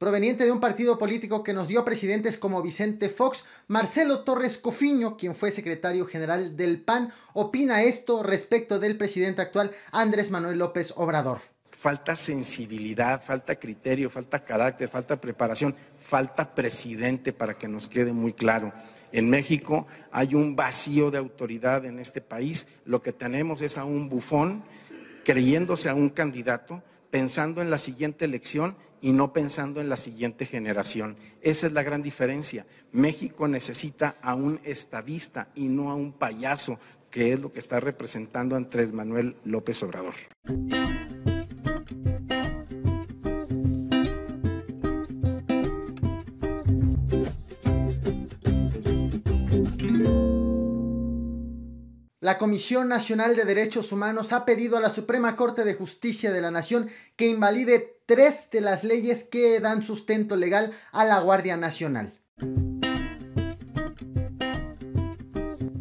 proveniente de un partido político que nos dio presidentes como Vicente Fox, Marcelo Torres Cofiño, quien fue secretario general del PAN, opina esto respecto del presidente actual Andrés Manuel López Obrador. Falta sensibilidad, falta criterio, falta carácter, falta preparación, falta presidente para que nos quede muy claro. En México hay un vacío de autoridad en este país. Lo que tenemos es a un bufón creyéndose a un candidato, pensando en la siguiente elección y no pensando en la siguiente generación. Esa es la gran diferencia. México necesita a un estadista y no a un payaso, que es lo que está representando Andrés Manuel López Obrador. La Comisión Nacional de Derechos Humanos ha pedido a la Suprema Corte de Justicia de la Nación que invalide tres de las leyes que dan sustento legal a la Guardia Nacional.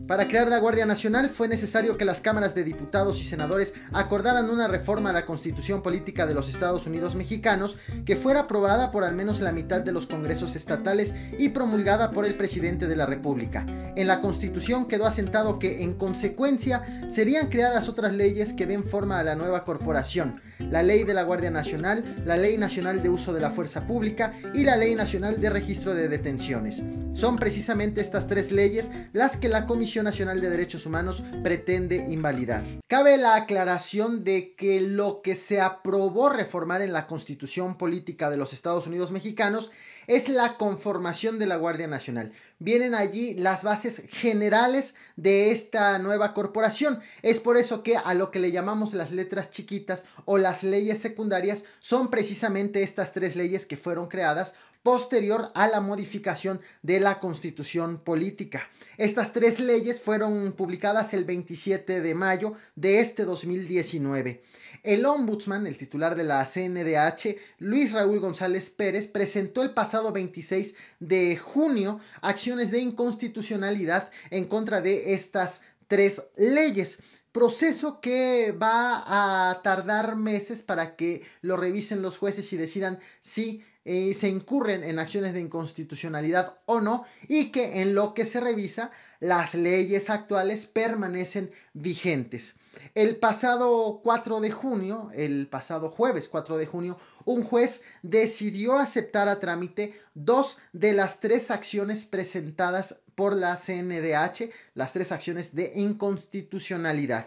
Para crear la Guardia Nacional fue necesario que las cámaras de diputados y senadores acordaran una reforma a la constitución política de los Estados Unidos mexicanos que fuera aprobada por al menos la mitad de los congresos estatales y promulgada por el presidente de la República. En la constitución quedó asentado que en consecuencia serían creadas otras leyes que den forma a la nueva corporación, la ley de la Guardia Nacional, la ley nacional de uso de la fuerza pública y la ley nacional de registro de detenciones. Son precisamente estas tres leyes las que la comisión Nacional de Derechos Humanos pretende invalidar. Cabe la aclaración de que lo que se aprobó reformar en la Constitución Política de los Estados Unidos Mexicanos es la conformación de la Guardia Nacional. Vienen allí las bases generales de esta nueva corporación. Es por eso que a lo que le llamamos las letras chiquitas o las leyes secundarias son precisamente estas tres leyes que fueron creadas posterior a la modificación de la constitución política. Estas tres leyes fueron publicadas el 27 de mayo de este 2019. El ombudsman, el titular de la CNDH, Luis Raúl González Pérez, presentó el pasado 26 de junio acciones de inconstitucionalidad en contra de estas tres leyes. Proceso que va a tardar meses para que lo revisen los jueces y decidan si eh, se incurren en acciones de inconstitucionalidad o no, y que en lo que se revisa las leyes actuales permanecen vigentes. El pasado 4 de junio, el pasado jueves 4 de junio, un juez decidió aceptar a trámite dos de las tres acciones presentadas por la CNDH, las tres acciones de inconstitucionalidad.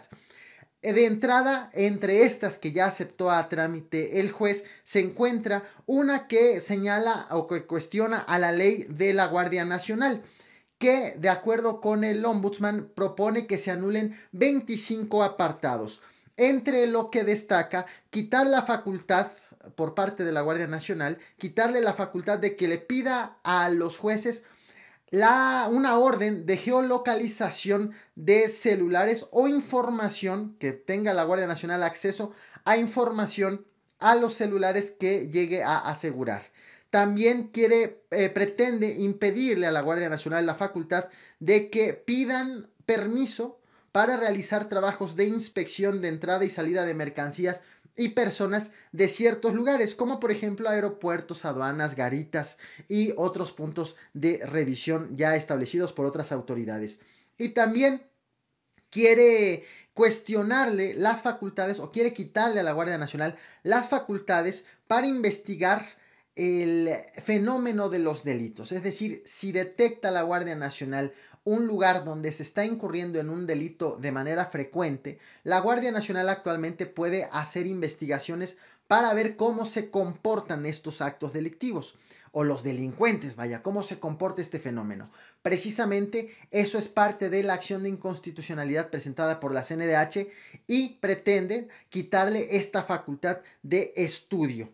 De entrada, entre estas que ya aceptó a trámite el juez, se encuentra una que señala o que cuestiona a la ley de la Guardia Nacional, que de acuerdo con el ombudsman propone que se anulen 25 apartados, entre lo que destaca quitar la facultad por parte de la Guardia Nacional, quitarle la facultad de que le pida a los jueces una orden de geolocalización de celulares o información que tenga la Guardia Nacional acceso a información a los celulares que llegue a asegurar. También quiere, eh, pretende impedirle a la Guardia Nacional la facultad de que pidan permiso para realizar trabajos de inspección de entrada y salida de mercancías y personas de ciertos lugares, como por ejemplo aeropuertos, aduanas, garitas y otros puntos de revisión ya establecidos por otras autoridades. Y también quiere cuestionarle las facultades o quiere quitarle a la Guardia Nacional las facultades para investigar el fenómeno de los delitos. Es decir, si detecta la Guardia Nacional un lugar donde se está incurriendo en un delito de manera frecuente, la Guardia Nacional actualmente puede hacer investigaciones para ver cómo se comportan estos actos delictivos o los delincuentes, vaya, cómo se comporta este fenómeno. Precisamente eso es parte de la acción de inconstitucionalidad presentada por la CNDH y pretenden quitarle esta facultad de estudio.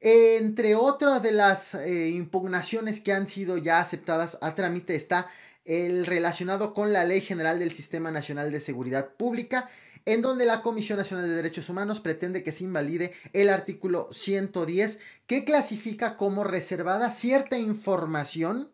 Entre otras de las eh, impugnaciones que han sido ya aceptadas a trámite está el relacionado con la Ley General del Sistema Nacional de Seguridad Pública, en donde la Comisión Nacional de Derechos Humanos pretende que se invalide el artículo 110 que clasifica como reservada cierta información,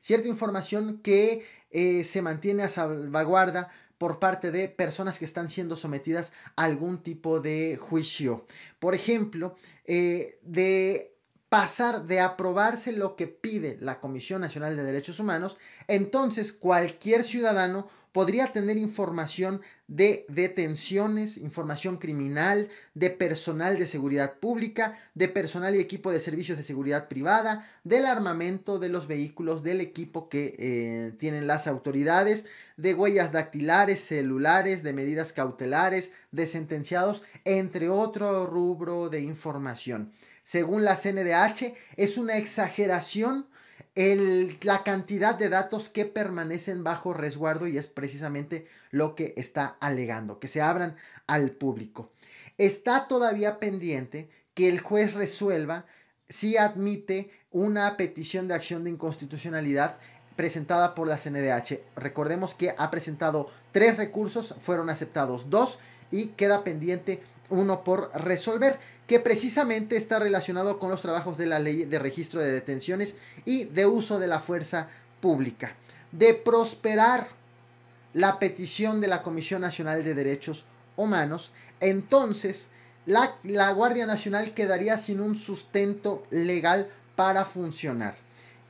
cierta información que eh, se mantiene a salvaguarda por parte de personas que están siendo sometidas a algún tipo de juicio. Por ejemplo, eh, de pasar de aprobarse lo que pide la Comisión Nacional de Derechos Humanos, entonces cualquier ciudadano podría tener información de detenciones, información criminal, de personal de seguridad pública, de personal y equipo de servicios de seguridad privada, del armamento, de los vehículos, del equipo que eh, tienen las autoridades, de huellas dactilares, celulares, de medidas cautelares, de sentenciados, entre otro rubro de información según la CNDH, es una exageración la cantidad de datos que permanecen bajo resguardo y es precisamente lo que está alegando, que se abran al público. Está todavía pendiente que el juez resuelva si admite una petición de acción de inconstitucionalidad presentada por la CNDH. Recordemos que ha presentado tres recursos, fueron aceptados dos y queda pendiente uno por resolver, que precisamente está relacionado con los trabajos de la ley de registro de detenciones y de uso de la fuerza pública. De prosperar la petición de la Comisión Nacional de Derechos Humanos, entonces la, la Guardia Nacional quedaría sin un sustento legal para funcionar.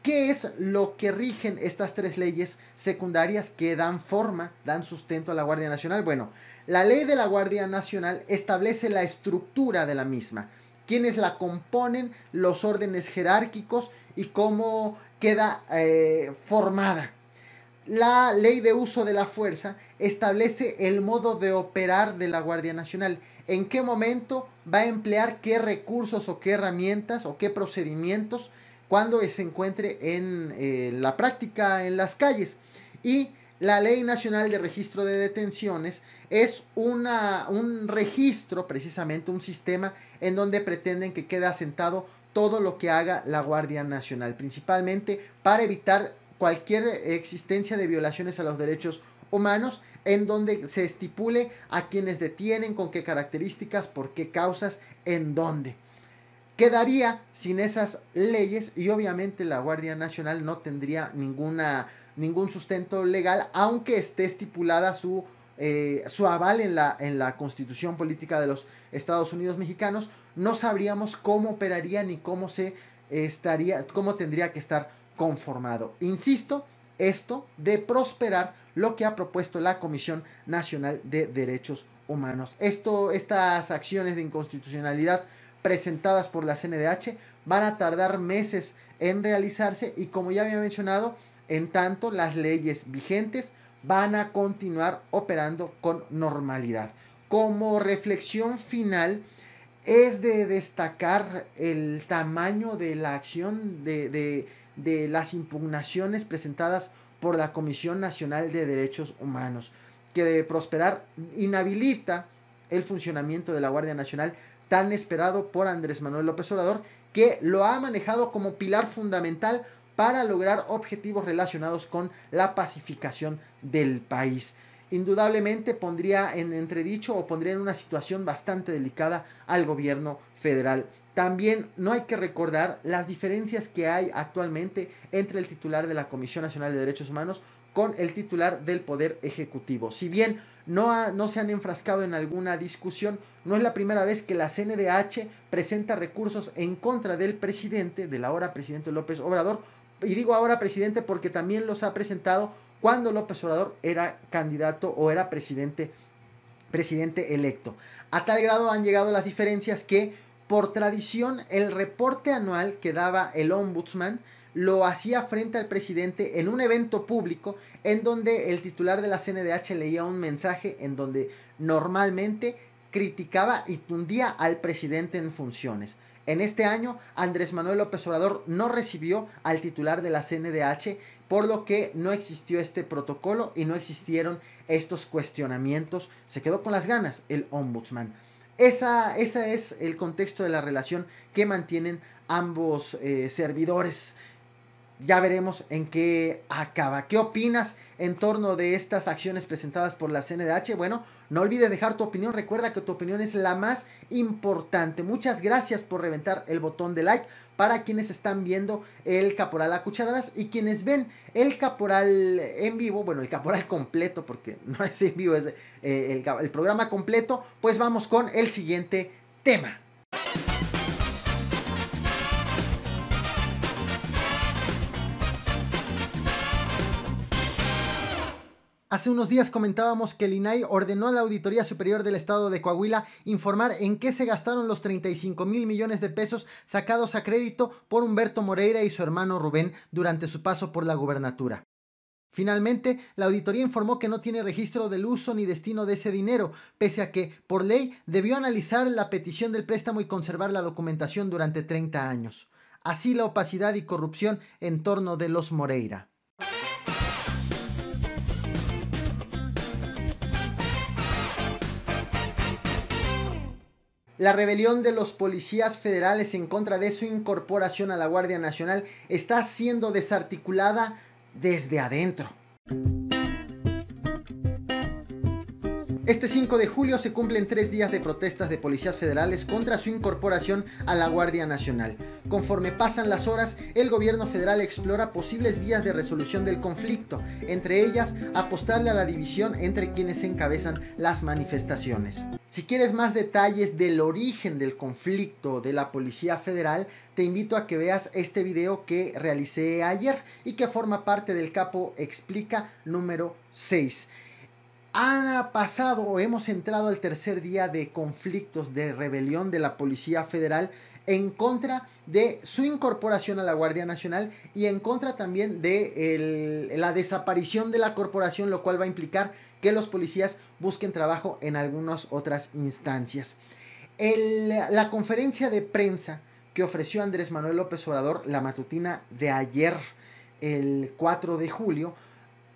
¿Qué es lo que rigen estas tres leyes secundarias que dan forma, dan sustento a la Guardia Nacional? Bueno, la ley de la Guardia Nacional establece la estructura de la misma, quienes la componen, los órdenes jerárquicos y cómo queda eh, formada. La ley de uso de la fuerza establece el modo de operar de la Guardia Nacional, en qué momento va a emplear qué recursos o qué herramientas o qué procedimientos cuando se encuentre en eh, la práctica en las calles. Y la Ley Nacional de Registro de Detenciones es un registro, precisamente un sistema en donde pretenden que quede asentado todo lo que haga la Guardia Nacional, principalmente para evitar cualquier existencia de violaciones a los derechos humanos, en donde se estipule a quienes detienen, con qué características, por qué causas, en dónde quedaría sin esas leyes y obviamente la Guardia Nacional no tendría ninguna, ningún sustento legal, aunque esté estipulada su, eh, su aval en la, en la constitución política de los Estados Unidos mexicanos, no sabríamos cómo operaría ni cómo se estaría, cómo tendría que estar conformado. Insisto, esto de prosperar lo que ha propuesto la Comisión Nacional de Derechos Humanos. Esto, estas acciones de inconstitucionalidad presentadas por la CNDH van a tardar meses en realizarse y como ya había mencionado, en tanto las leyes vigentes van a continuar operando con normalidad. Como reflexión final, es de destacar el tamaño de la acción de, las impugnaciones presentadas por la Comisión Nacional de Derechos Humanos, que de prosperar inhabilita el funcionamiento de la Guardia Nacional tan esperado por Andrés Manuel López Obrador, que lo ha manejado como pilar fundamental para lograr objetivos relacionados con la pacificación del país. Indudablemente pondría en entredicho o pondría en una situación bastante delicada al gobierno federal también no hay que recordar las diferencias que hay actualmente entre el titular de la Comisión Nacional de Derechos Humanos con el titular del Poder Ejecutivo. Si bien no, no, se han enfrascado en alguna discusión, no es la primera vez que la CNDH presenta recursos en contra del presidente, del ahora presidente López Obrador, y digo ahora presidente porque también los ha presentado cuando López Obrador era candidato o era presidente, presidente electo. A tal grado han llegado las diferencias que por tradición, el reporte anual que daba el ombudsman lo hacía frente al presidente en un evento público en donde el titular de la CNDH leía un mensaje en donde normalmente criticaba y tundía al presidente en funciones. En este año, Andrés Manuel López Obrador no recibió al titular de la CNDH, por lo que no existió este protocolo y no existieron estos cuestionamientos. Se quedó con las ganas el ombudsman. Esa, ese es el contexto de la relación que mantienen ambos eh, servidores ya veremos en qué acaba. ¿Qué opinas en torno de estas acciones presentadas por la CNDH? Bueno, no olvides dejar tu opinión. Recuerda que tu opinión es la más importante. Muchas gracias por reventar el botón de like para quienes están viendo el caporal a cucharadas y quienes ven el caporal en vivo, bueno, el caporal completo, porque no es en vivo, es eh, el programa completo. Pues vamos con el siguiente tema. Hace unos días comentábamos que el INAI ordenó a la Auditoría Superior del Estado de Coahuila informar en qué se gastaron los 35 mil millones de pesos sacados a crédito por Humberto Moreira y su hermano Rubén durante su paso por la gubernatura. Finalmente, la auditoría informó que no tiene registro del uso ni destino de ese dinero, pese a que, por ley, debió analizar la petición del préstamo y conservar la documentación durante 30 años. Así la opacidad y corrupción en torno de los Moreira. La rebelión de los policías federales en contra de su incorporación a la Guardia Nacional está siendo desarticulada desde adentro. Este 5 de julio se cumplen tres días de protestas de policías federales contra su incorporación a la Guardia Nacional. Conforme pasan las horas, el gobierno federal explora posibles vías de resolución del conflicto, entre ellas apostarle a la división entre quienes encabezan las manifestaciones. Si quieres más detalles del origen del conflicto de la Policía Federal, te invito a que veas este video que realicé ayer y que forma parte del capo Explica número 6. Ha pasado o hemos entrado al tercer día de conflictos de rebelión de la Policía Federal en contra de su incorporación a la Guardia Nacional y en contra también de la desaparición de la corporación, lo cual va a implicar que los policías busquen trabajo en algunas otras instancias. la conferencia de prensa que ofreció Andrés Manuel López Obrador la matutina de ayer, el 4 de julio,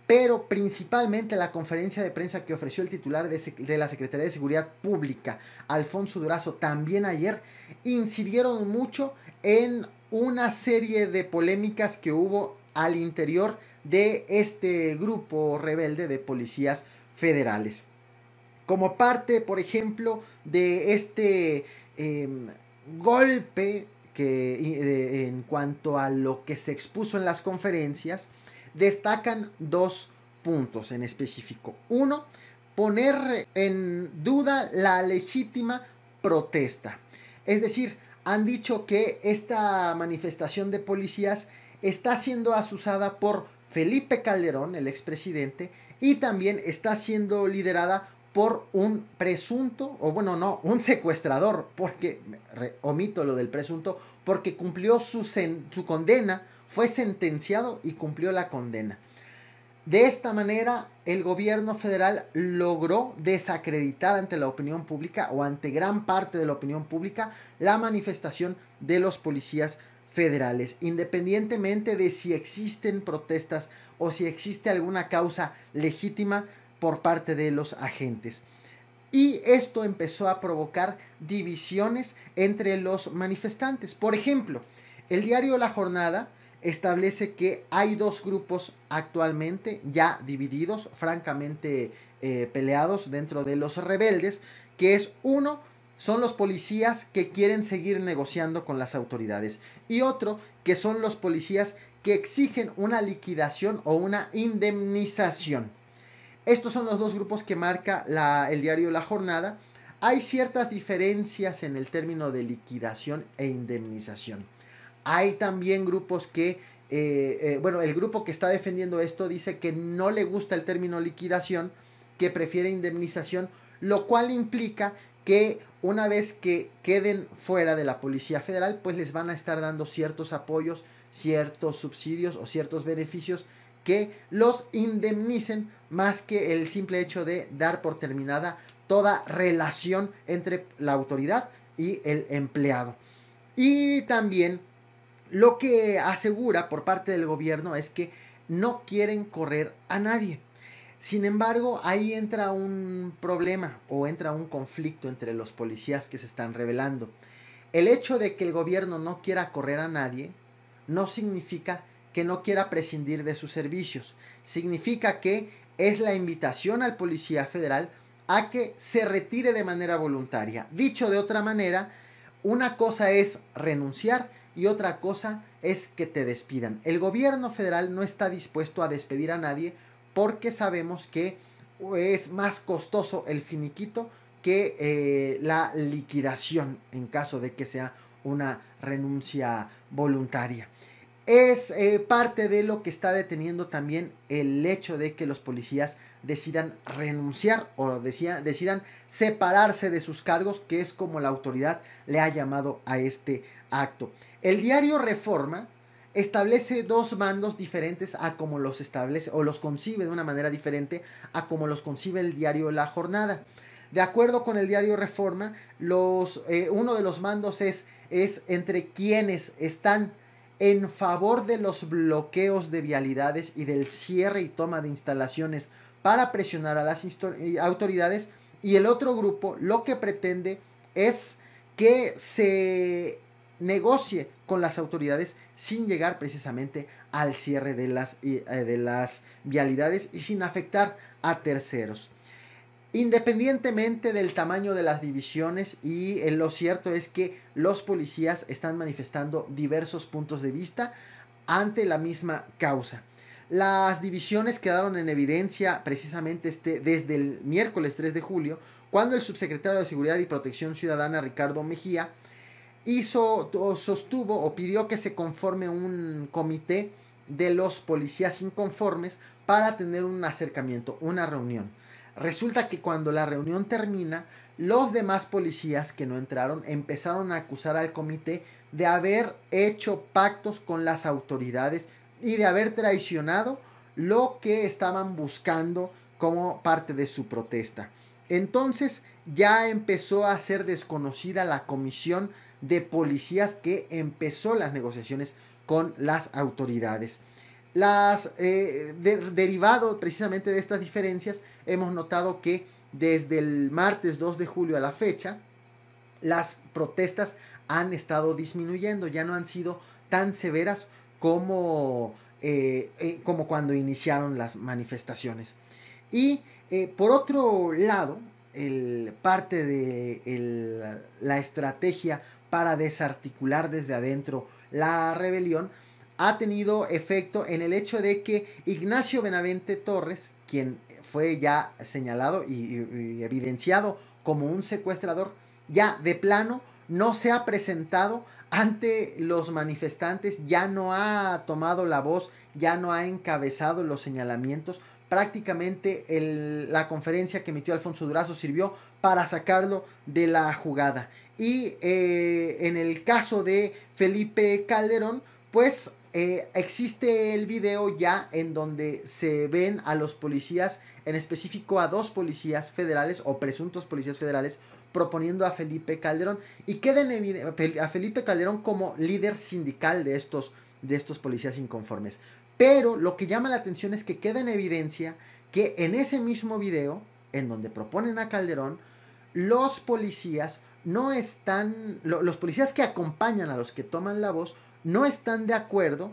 pero principalmente la conferencia de prensa que ofreció el titular de, la Secretaría de Seguridad Pública, Alfonso Durazo, también ayer, incidieron mucho en una serie de polémicas que hubo al interior de este grupo rebelde de policías federales. Como parte, por ejemplo, de este em, golpe que eh, en cuanto a lo que se expuso en las conferencias, destacan dos puntos en específico. Uno, poner en duda la legítima protesta. Es decir, han dicho que esta manifestación de policías está siendo asusada por Felipe Calderón, el expresidente, y también está siendo liderada por un presunto, o bueno, no, un secuestrador, porque, omito lo del presunto, porque cumplió su, su condena, fue sentenciado y cumplió la condena. De esta manera, el gobierno federal logró desacreditar ante la opinión pública o ante gran parte de la opinión pública la manifestación de los policías federales, independientemente de si existen protestas o si existe alguna causa legítima por parte de los agentes. Y esto empezó a provocar divisiones entre los manifestantes. Por ejemplo, el diario La Jornada establece que hay dos grupos actualmente ya divididos, francamente eh, peleados dentro de los rebeldes, que es uno, son los policías que quieren seguir negociando con las autoridades y otro, que son los policías que exigen una liquidación o una indemnización. Estos son los dos grupos que marca el diario La Jornada. Hay ciertas diferencias en el término de liquidación e indemnización. Hay también grupos que, eh, eh, bueno, el grupo que está defendiendo esto dice que no le gusta el término liquidación, que prefiere indemnización, lo cual implica que una vez que queden fuera de la Policía Federal, pues les van a estar dando ciertos apoyos, ciertos subsidios o ciertos beneficios que los indemnicen más que el simple hecho de dar por terminada toda relación entre la autoridad y el empleado. Y también lo que asegura por parte del gobierno es que no quieren correr a nadie. Sin embargo, ahí entra un problema o entra un conflicto entre los policías que se están revelando. El hecho de que el gobierno no quiera correr a nadie no significa que no quiera prescindir de sus servicios. Significa que es la invitación al policía federal a que se retire de manera voluntaria. Dicho de otra manera, una cosa es renunciar y otra cosa es que te despidan. El gobierno federal no está dispuesto a despedir a nadie porque sabemos que eh, es más costoso el finiquito que eh, la liquidación en caso de que sea una renuncia voluntaria es eh, parte de lo que está deteniendo también el hecho de que los policías decidan renunciar o decidan separarse de sus cargos, que es como la autoridad le ha llamado a este acto. El diario Reforma establece dos mandos diferentes a como los establece o los concibe de una manera diferente a como los concibe el diario La Jornada. De acuerdo con el diario Reforma, los, eh, uno de los mandos es, es entre quienes están en favor de los bloqueos de vialidades y del cierre y toma de instalaciones para presionar a las eh, autoridades y el otro grupo lo que pretende es que se negocie con las autoridades sin llegar precisamente al cierre de las, eh, de las vialidades y sin afectar a terceros. Independientemente del tamaño de las divisiones, y eh, lo cierto es que los policías están manifestando diversos puntos de vista ante la misma causa. Las divisiones quedaron en evidencia precisamente este, desde el miércoles 3 de julio, cuando el subsecretario de Seguridad y Protección Ciudadana Ricardo Mejía hizo o sostuvo o pidió que se conforme un comité de los policías inconformes para tener un acercamiento, una reunión. Resulta que cuando la reunión termina, los demás policías que no entraron empezaron a acusar al comité de haber hecho pactos con las autoridades y de haber traicionado lo que estaban buscando como parte de su protesta. Entonces ya empezó a ser desconocida la comisión de policías que empezó las negociaciones con las autoridades las eh, derivado precisamente de estas diferencias, hemos notado que desde el martes 2 de julio a la fecha, las protestas han estado disminuyendo, ya no han sido tan severas como, eh, eh, cuando iniciaron las manifestaciones. Y por otro lado, el, parte de la estrategia para desarticular desde adentro la rebelión ha tenido efecto en el hecho de que Ignacio Benavente Torres, quien fue ya señalado y, evidenciado como un secuestrador, ya de plano no se ha presentado ante los manifestantes, ya no ha tomado la voz, ya no ha encabezado los señalamientos. Prácticamente la conferencia que emitió Alfonso Durazo sirvió para sacarlo de la jugada. Y eh, en el caso de Felipe Calderón, pues eh, existe el video ya en donde se ven a los policías, en específico a dos policías federales o presuntos policías federales, proponiendo a Felipe Calderón y evidencia a Felipe Calderón como líder sindical de estos, de estos policías inconformes. Pero lo que llama la atención es que queda en evidencia que en ese mismo video, en donde proponen a Calderón, los policías no están, los policías que acompañan a los que toman la voz, no están de acuerdo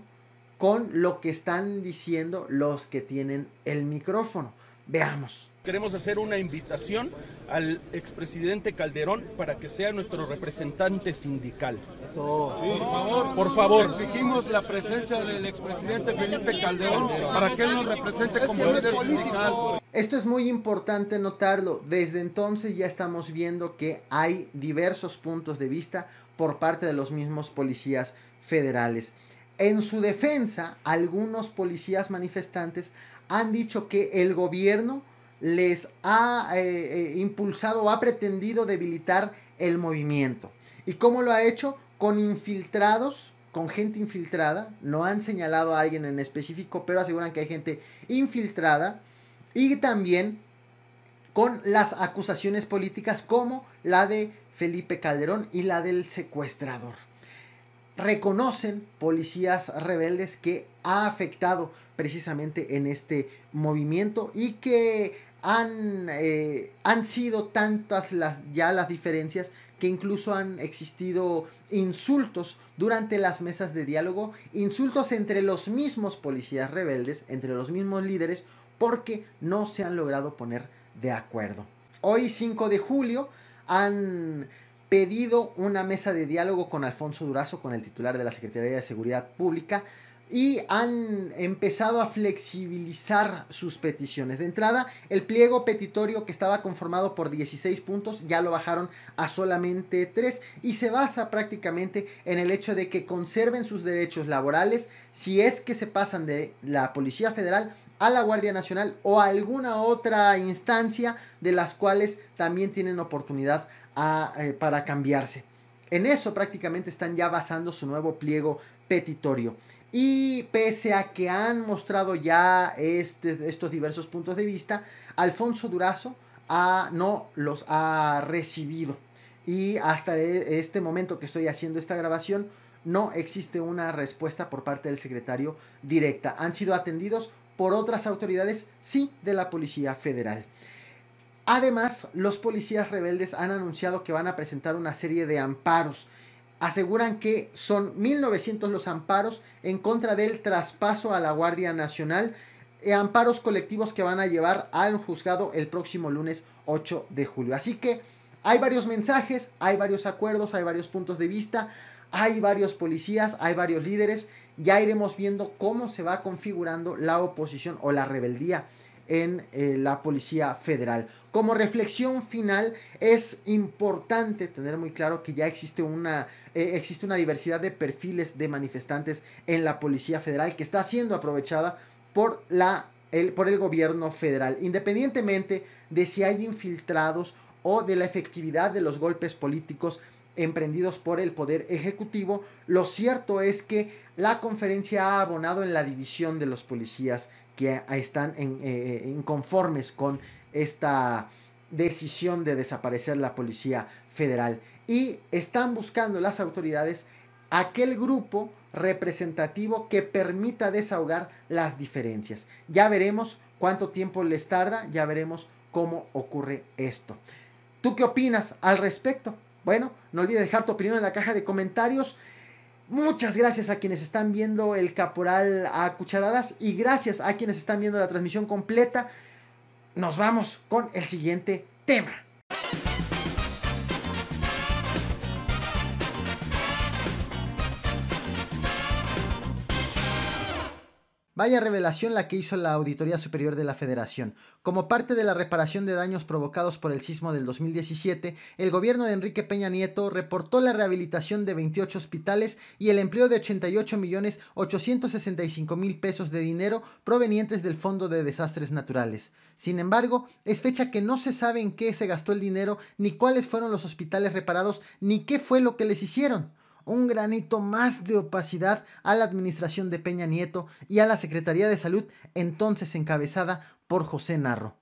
con lo que están diciendo los que tienen el micrófono. Veamos. Queremos hacer una invitación al expresidente Calderón para que sea nuestro representante sindical. por favor. Por favor. Exigimos la presencia del expresidente Felipe Calderón para que él nos represente como líder sindical. Esto es muy importante notarlo. Desde entonces ya estamos viendo que hay diversos puntos de vista por parte de los mismos policías federales. En su defensa, algunos policías manifestantes han dicho que el gobierno les ha eh, eh, impulsado o ha pretendido debilitar el movimiento. ¿Y cómo lo ha hecho? Con infiltrados, con gente infiltrada. No han señalado a alguien en específico, pero aseguran que hay gente infiltrada. Y también con las acusaciones políticas como la de Felipe Calderón y la del secuestrador reconocen policías rebeldes que ha afectado precisamente en este movimiento y que han, eh, han sido tantas las, ya las diferencias que incluso han existido insultos durante las mesas de diálogo, insultos entre los mismos policías rebeldes, entre los mismos líderes, porque no se han logrado poner de acuerdo. Hoy 5 de julio han pedido una mesa de diálogo con Alfonso Durazo, con el titular de la Secretaría de Seguridad Pública, y han empezado a flexibilizar sus peticiones. De entrada, el pliego petitorio que estaba conformado por 16 puntos ya lo bajaron a solamente 3 y se basa prácticamente en el hecho de que conserven sus derechos laborales si es que se pasan de la Policía Federal a la Guardia Nacional o a alguna otra instancia de las cuales también tienen oportunidad eh, para cambiarse. En eso prácticamente están ya basando su nuevo pliego petitorio. Y pese a que han mostrado ya este, estos diversos puntos de vista, Alfonso Durazo ah, no los ha recibido. Y hasta e, este momento que estoy haciendo esta grabación, no existe una respuesta por parte del secretario directa. Han sido atendidos por otras autoridades, sí, de la Policía Federal. Además, los policías rebeldes han anunciado que van a presentar una serie de amparos. Aseguran que son 1900 los amparos en contra del traspaso a la Guardia Nacional, eh, amparos colectivos que van a llevar al juzgado el próximo lunes 8 de julio. Así que hay varios mensajes, hay varios acuerdos, hay varios puntos de vista, hay varios policías, hay varios líderes. Ya iremos viendo cómo se va configurando la oposición o la rebeldía en eh, la Policía Federal. Como reflexión final, es importante tener muy claro que ya existe una, eh, existe una diversidad de perfiles de manifestantes en la Policía Federal que está siendo aprovechada por la el, por el gobierno federal, independientemente de si hay infiltrados o de la efectividad de los golpes políticos emprendidos por el Poder Ejecutivo, lo cierto es que la conferencia ha abonado en la división de los policías que están en, eh, eh, inconformes con esta decisión de desaparecer la Policía Federal. Y están buscando las autoridades aquel grupo representativo que permita desahogar las diferencias. Ya veremos cuánto tiempo les tarda, ya veremos cómo ocurre esto. ¿Tú qué opinas al respecto? Bueno, no olvides dejar tu opinión en la caja de comentarios. Muchas gracias a quienes están viendo el caporal a cucharadas y gracias a quienes están viendo la transmisión completa. Nos vamos con el siguiente tema. Vaya revelación la que hizo la Auditoría Superior de la Federación. Como parte de la reparación de daños provocados por el sismo del 2017, el gobierno de Enrique Peña Nieto reportó la rehabilitación de 28 hospitales y el empleo de 88 millones 865 mil pesos de dinero provenientes del Fondo de Desastres Naturales. Sin embargo, es fecha que no se sabe en qué se gastó el dinero, ni cuáles fueron los hospitales reparados, ni qué fue lo que les hicieron un granito más de opacidad a la administración de Peña Nieto y a la Secretaría de Salud, entonces encabezada por José Narro.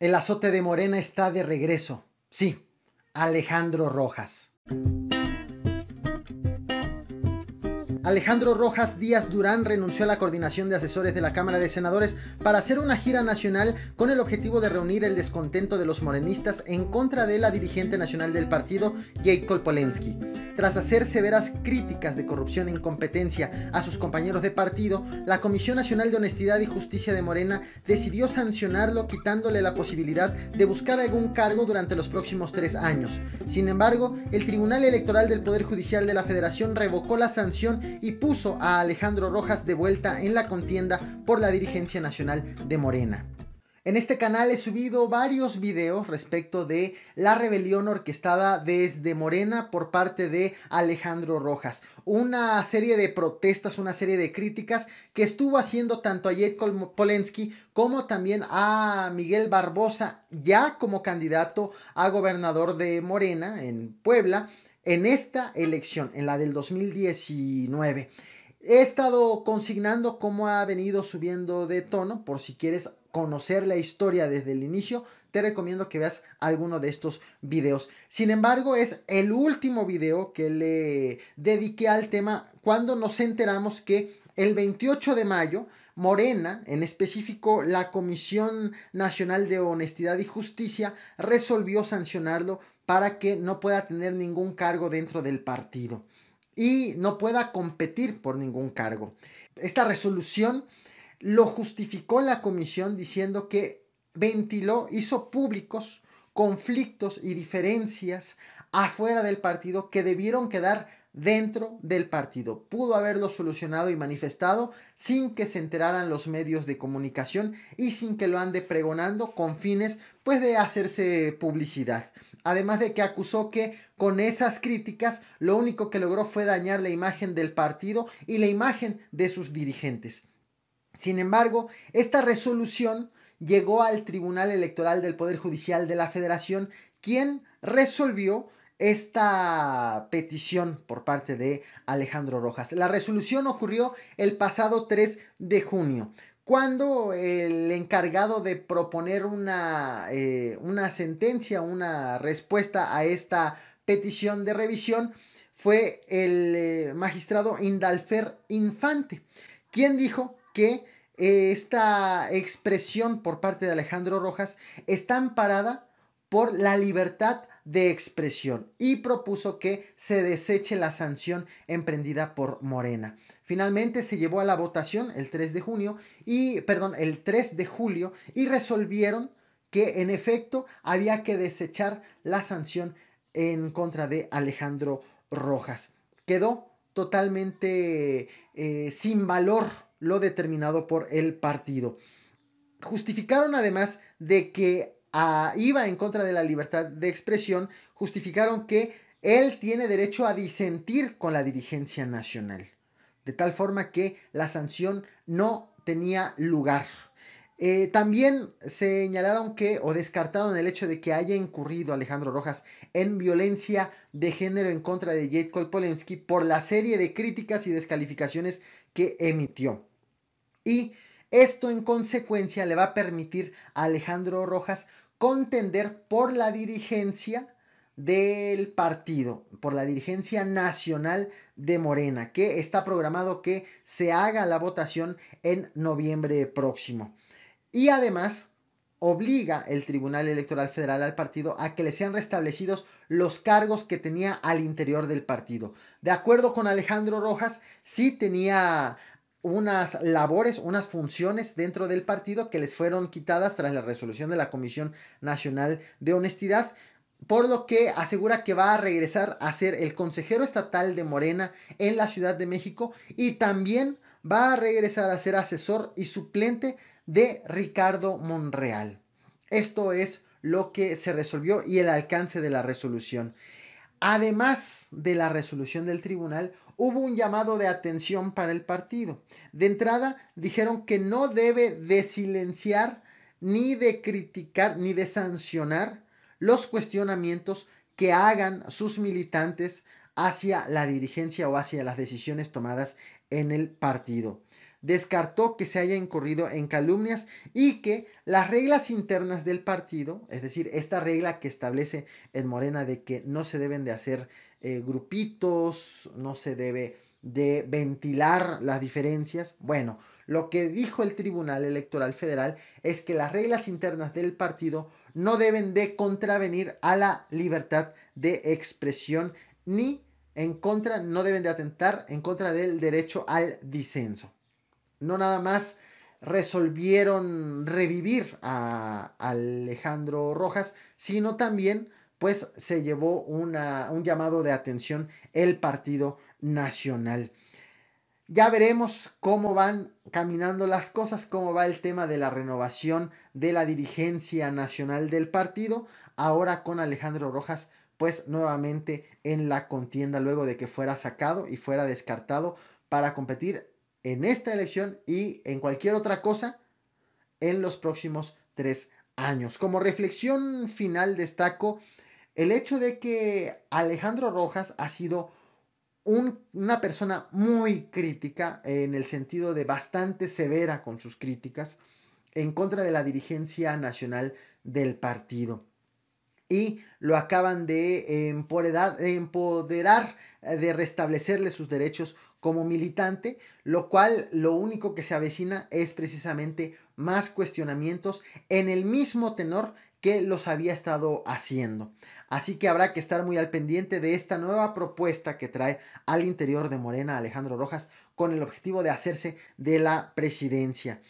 El azote de Morena está de regreso. Sí, Alejandro Rojas. Alejandro Rojas Díaz Durán renunció a la coordinación de asesores de la Cámara de Senadores para hacer una gira nacional con el objetivo de reunir el descontento de los morenistas en contra de la dirigente nacional del partido, Jake Kolpolensky. Tras hacer severas críticas de corrupción e incompetencia a sus compañeros de partido, la Comisión Nacional de Honestidad y Justicia de Morena decidió sancionarlo quitándole la posibilidad de buscar algún cargo durante los próximos tres años. Sin embargo, el Tribunal Electoral del Poder Judicial de la Federación revocó la sanción y puso a Alejandro Rojas de vuelta en la contienda por la dirigencia nacional de Morena. En este canal he subido varios videos respecto de la rebelión orquestada desde Morena por parte de Alejandro Rojas. Una serie de protestas, una serie de críticas que estuvo haciendo tanto a Jed Polensky como también a Miguel Barbosa, ya como candidato a gobernador de Morena en Puebla, en esta elección, en la del 2019. He estado consignando cómo ha venido subiendo de tono, por si quieres conocer la historia desde el inicio, te recomiendo que veas alguno de estos videos. Sin embargo, es el último video que le dediqué al tema cuando nos enteramos que el 28 de mayo, Morena, en específico la Comisión Nacional de Honestidad y Justicia, resolvió sancionarlo para que no pueda tener ningún cargo dentro del partido y no pueda competir por ningún cargo. Esta resolución lo justificó la comisión diciendo que ventiló, hizo públicos conflictos y diferencias afuera del partido que debieron quedar dentro del partido. Pudo haberlo solucionado y manifestado sin que se enteraran los medios de comunicación y sin que lo ande pregonando con fines pues de hacerse publicidad. Además de que acusó que con esas críticas lo único que logró fue dañar la imagen del partido y la imagen de sus dirigentes. Sin embargo, esta resolución llegó al Tribunal Electoral del Poder Judicial de la Federación, quien resolvió esta petición por parte de Alejandro Rojas. La resolución ocurrió el pasado 3 de junio, cuando el encargado de proponer eh, una, sentencia, una respuesta a esta petición de revisión, fue el eh, magistrado Indalfer Infante, quien dijo que eh, esta expresión por parte de Alejandro Rojas está amparada por la libertad de expresión y propuso que se deseche la sanción emprendida por Morena. Finalmente se llevó a la votación el 3 de junio y perdón, el de julio y resolvieron que en efecto había que desechar la sanción en contra de Alejandro Rojas. Quedó totalmente eh, sin valor lo determinado por el partido. Justificaron además de que ah, iba en contra de la libertad de expresión, justificaron que él tiene derecho a disentir con la dirigencia nacional, de tal forma que la sanción no tenía lugar. Eh, también señalaron que o descartaron el hecho de que haya incurrido Alejandro Rojas en violencia de género en contra de Jade Polensky por la serie de críticas y descalificaciones que emitió. Y esto en consecuencia le va a permitir a Alejandro Rojas contender por la dirigencia del partido, por la dirigencia nacional de Morena, que está programado que se haga la votación en noviembre próximo. Y además obliga el Tribunal Electoral Federal al partido a que le sean restablecidos los cargos que tenía al interior del partido. De acuerdo con Alejandro Rojas, sí tenía unas labores, unas funciones dentro del partido que les fueron quitadas tras la resolución de la Comisión Nacional de Honestidad, por lo que asegura que va a regresar a ser el consejero estatal de Morena en la Ciudad de México y también va a regresar a ser asesor y suplente de Ricardo Monreal. Esto es lo que se resolvió y el alcance de la resolución. Además de la resolución del tribunal, hubo un llamado de atención para el partido. De entrada, dijeron que no debe de silenciar, ni de criticar, ni de sancionar los cuestionamientos que hagan sus militantes hacia la dirigencia o hacia las decisiones tomadas en el partido descartó que se haya incurrido en calumnias y que las reglas internas del partido, es decir, esta regla que establece en Morena de que no se deben de hacer eh, grupitos, no se debe de ventilar las diferencias, bueno, lo que dijo el Tribunal Electoral Federal es que las reglas internas del partido no deben de contravenir a la libertad de expresión ni en contra, no deben de atentar en contra del derecho al disenso. No nada más resolvieron revivir a Alejandro Rojas, sino también pues se llevó un llamado de atención el Partido Nacional. Ya veremos cómo van caminando las cosas, cómo va el tema de la renovación de la dirigencia nacional del partido, ahora con Alejandro Rojas pues nuevamente en la contienda luego de que fuera sacado y fuera descartado para competir en esta elección y en cualquier otra cosa en los próximos tres años. Como reflexión final destaco el hecho de que Alejandro Rojas ha sido una persona muy crítica en el sentido de bastante severa con sus críticas en contra de la dirigencia nacional del partido y lo acaban de empoderar, eh, de, restablecerle sus derechos como militante, lo cual lo único que se avecina es precisamente más cuestionamientos en el mismo tenor que los había estado haciendo. Así que habrá que estar muy al pendiente de esta nueva propuesta que trae al interior de Morena Alejandro Rojas con el objetivo de hacerse de la presidencia.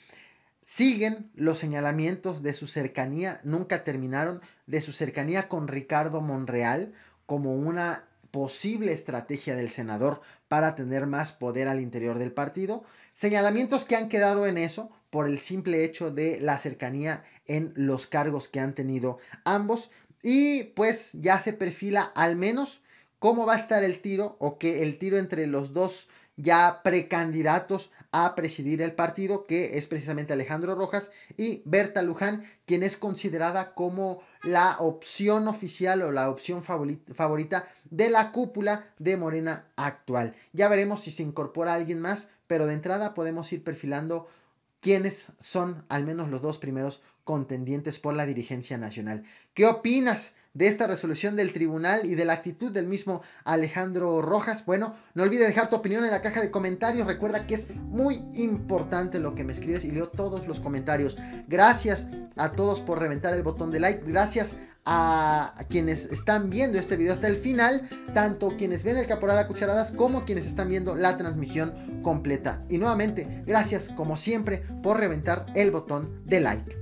Siguen los señalamientos de su cercanía, nunca terminaron, de su cercanía con Ricardo Monreal como una posible estrategia del senador para tener más poder al interior del partido. Señalamientos que han quedado en eso por el simple hecho de la cercanía en los cargos que han tenido ambos. Y pues ya se perfila al menos cómo va a estar el tiro o que el tiro entre los dos ya precandidatos a presidir el partido, que es precisamente Alejandro Rojas y Berta Luján, quien es considerada como la opción oficial o la opción favorita de la cúpula de Morena actual. Ya veremos si se incorpora alguien más, pero de entrada podemos ir perfilando quiénes son al menos los dos primeros contendientes por la dirigencia nacional. ¿Qué opinas de esta resolución del tribunal y de la actitud del mismo Alejandro Rojas. Bueno, no olvides dejar tu opinión en la caja de comentarios. Recuerda que es muy importante lo que me escribes y leo todos los comentarios. Gracias a todos por reventar el botón de like. Gracias a quienes están viendo este video hasta el final, tanto quienes ven el caporal a cucharadas como quienes están viendo la transmisión completa. Y nuevamente, gracias como siempre por reventar el botón de like.